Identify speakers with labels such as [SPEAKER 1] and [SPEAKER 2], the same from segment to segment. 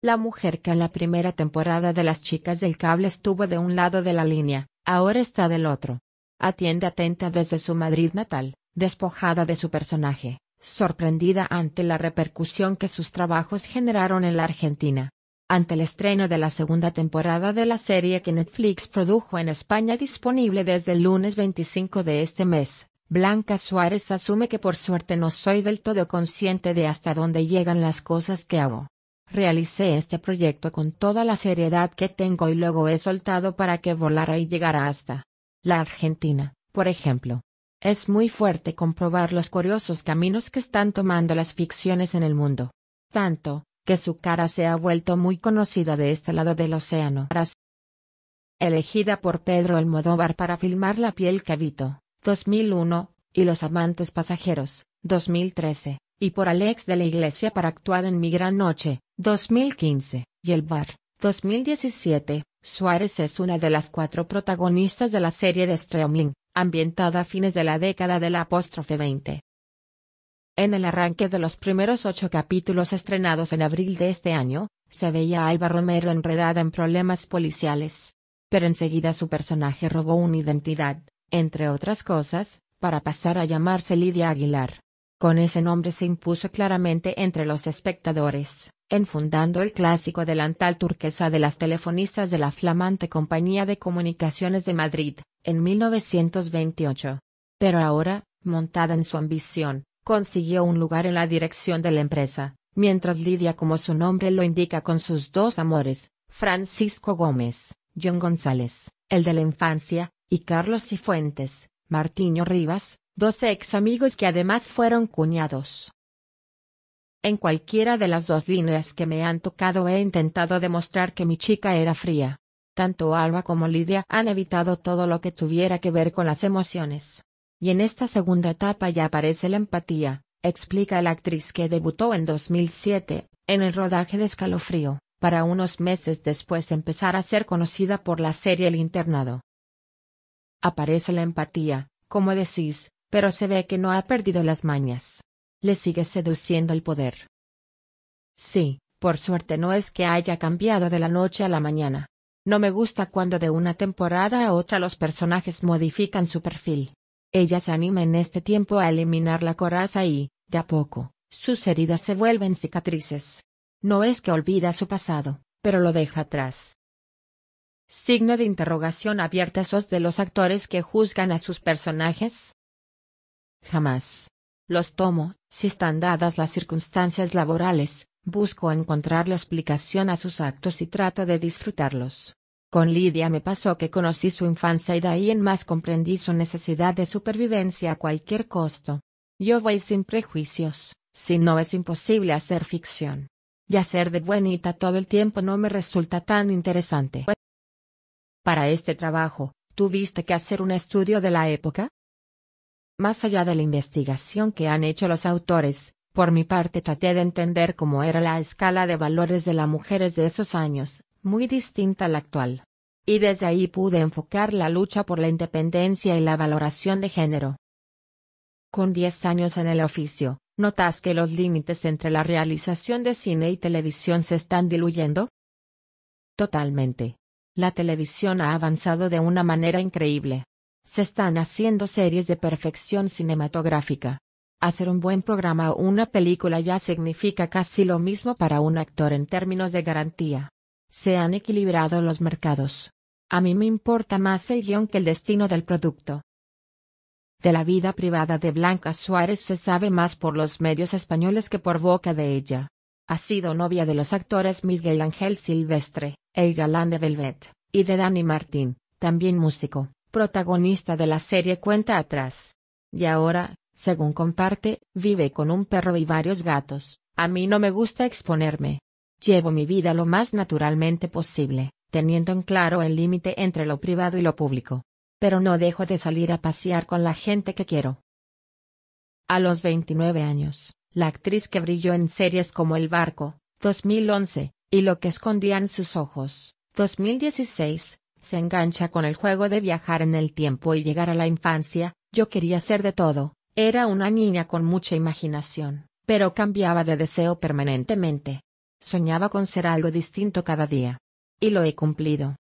[SPEAKER 1] La mujer que en la primera temporada de Las Chicas del Cable estuvo de un lado de la línea, ahora está del otro. Atiende atenta desde su Madrid natal, despojada de su personaje, sorprendida ante la repercusión que sus trabajos generaron en la Argentina. Ante el estreno de la segunda temporada de la serie que Netflix produjo en España disponible desde el lunes 25 de este mes, Blanca Suárez asume que por suerte no soy del todo consciente de hasta dónde llegan las cosas que hago. Realicé este proyecto con toda la seriedad que tengo y luego he soltado para que volara y llegara hasta la Argentina, por ejemplo. Es muy fuerte comprobar los curiosos caminos que están tomando las ficciones en el mundo. Tanto, que su cara se ha vuelto muy conocida de este lado del océano. Elegida por Pedro Almodóvar para filmar La piel cavito, 2001, y Los amantes pasajeros, 2013, y por Alex de la Iglesia para actuar en Mi gran noche, 2015, y el bar, 2017. Suárez es una de las cuatro protagonistas de la serie de streaming, ambientada a fines de la década del apóstrofe 20. En el arranque de los primeros ocho capítulos estrenados en abril de este año, se veía a Alba Romero enredada en problemas policiales. Pero enseguida su personaje robó una identidad, entre otras cosas, para pasar a llamarse Lidia Aguilar. Con ese nombre se impuso claramente entre los espectadores fundando el clásico delantal turquesa de las telefonistas de la flamante Compañía de Comunicaciones de Madrid, en 1928. Pero ahora, montada en su ambición, consiguió un lugar en la dirección de la empresa, mientras lidia como su nombre lo indica con sus dos amores, Francisco Gómez, John González, el de la infancia, y Carlos Cifuentes, Martiño Rivas, dos ex amigos que además fueron cuñados. En cualquiera de las dos líneas que me han tocado he intentado demostrar que mi chica era fría. Tanto Alba como Lidia han evitado todo lo que tuviera que ver con las emociones. Y en esta segunda etapa ya aparece la empatía, explica la actriz que debutó en 2007, en el rodaje de Escalofrío, para unos meses después empezar a ser conocida por la serie El Internado. Aparece la empatía, como decís, pero se ve que no ha perdido las mañas le sigue seduciendo el poder. Sí, por suerte no es que haya cambiado de la noche a la mañana. No me gusta cuando de una temporada a otra los personajes modifican su perfil. Ella se anima en este tiempo a eliminar la coraza y, de a poco, sus heridas se vuelven cicatrices. No es que olvida su pasado, pero lo deja atrás. Signo de interrogación abierta sos de los actores que juzgan a sus personajes. Jamás. Los tomo, si están dadas las circunstancias laborales, busco encontrar la explicación a sus actos y trato de disfrutarlos. Con Lidia me pasó que conocí su infancia y de ahí en más comprendí su necesidad de supervivencia a cualquier costo. Yo voy sin prejuicios, si no es imposible hacer ficción. Y hacer de buenita todo el tiempo no me resulta tan interesante. Para este trabajo, ¿tuviste que hacer un estudio de la época? Más allá de la investigación que han hecho los autores, por mi parte traté de entender cómo era la escala de valores de las mujeres de esos años, muy distinta a la actual. Y desde ahí pude enfocar la lucha por la independencia y la valoración de género. Con diez años en el oficio, ¿notas que los límites entre la realización de cine y televisión se están diluyendo? Totalmente. La televisión ha avanzado de una manera increíble, se están haciendo series de perfección cinematográfica. Hacer un buen programa o una película ya significa casi lo mismo para un actor en términos de garantía. Se han equilibrado los mercados. A mí me importa más el guión que el destino del producto. De la vida privada de Blanca Suárez se sabe más por los medios españoles que por boca de ella. Ha sido novia de los actores Miguel Ángel Silvestre, el galán de Velvet, y de Dani Martín, también músico protagonista de la serie cuenta atrás. Y ahora, según comparte, vive con un perro y varios gatos. A mí no me gusta exponerme. Llevo mi vida lo más naturalmente posible, teniendo en claro el límite entre lo privado y lo público. Pero no dejo de salir a pasear con la gente que quiero. A los 29 años, la actriz que brilló en series como El Barco, 2011, y Lo que escondían sus ojos, 2016, se engancha con el juego de viajar en el tiempo y llegar a la infancia, yo quería ser de todo, era una niña con mucha imaginación, pero cambiaba de deseo permanentemente. Soñaba con ser algo distinto cada día. Y lo he cumplido.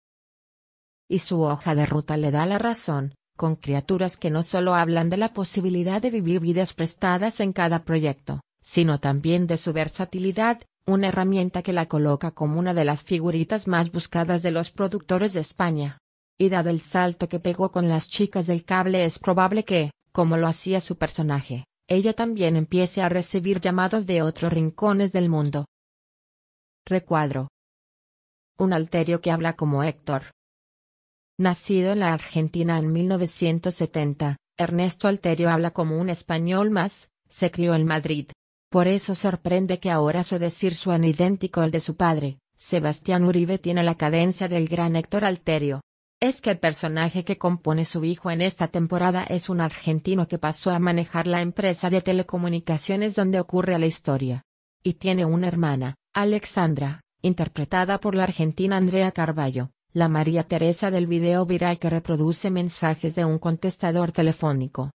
[SPEAKER 1] Y su hoja de ruta le da la razón, con criaturas que no solo hablan de la posibilidad de vivir vidas prestadas en cada proyecto, sino también de su versatilidad, una herramienta que la coloca como una de las figuritas más buscadas de los productores de España. Y dado el salto que pegó con las chicas del cable es probable que, como lo hacía su personaje, ella también empiece a recibir llamados de otros rincones del mundo. Recuadro. Un alterio que habla como Héctor. Nacido en la Argentina en 1970, Ernesto Alterio habla como un español más, se crió en Madrid, por eso sorprende que ahora su decir suene idéntico al de su padre, Sebastián Uribe tiene la cadencia del gran Héctor Alterio. Es que el personaje que compone su hijo en esta temporada es un argentino que pasó a manejar la empresa de telecomunicaciones donde ocurre la historia. Y tiene una hermana, Alexandra, interpretada por la argentina Andrea Carballo, la María Teresa del video viral que reproduce mensajes de un contestador telefónico.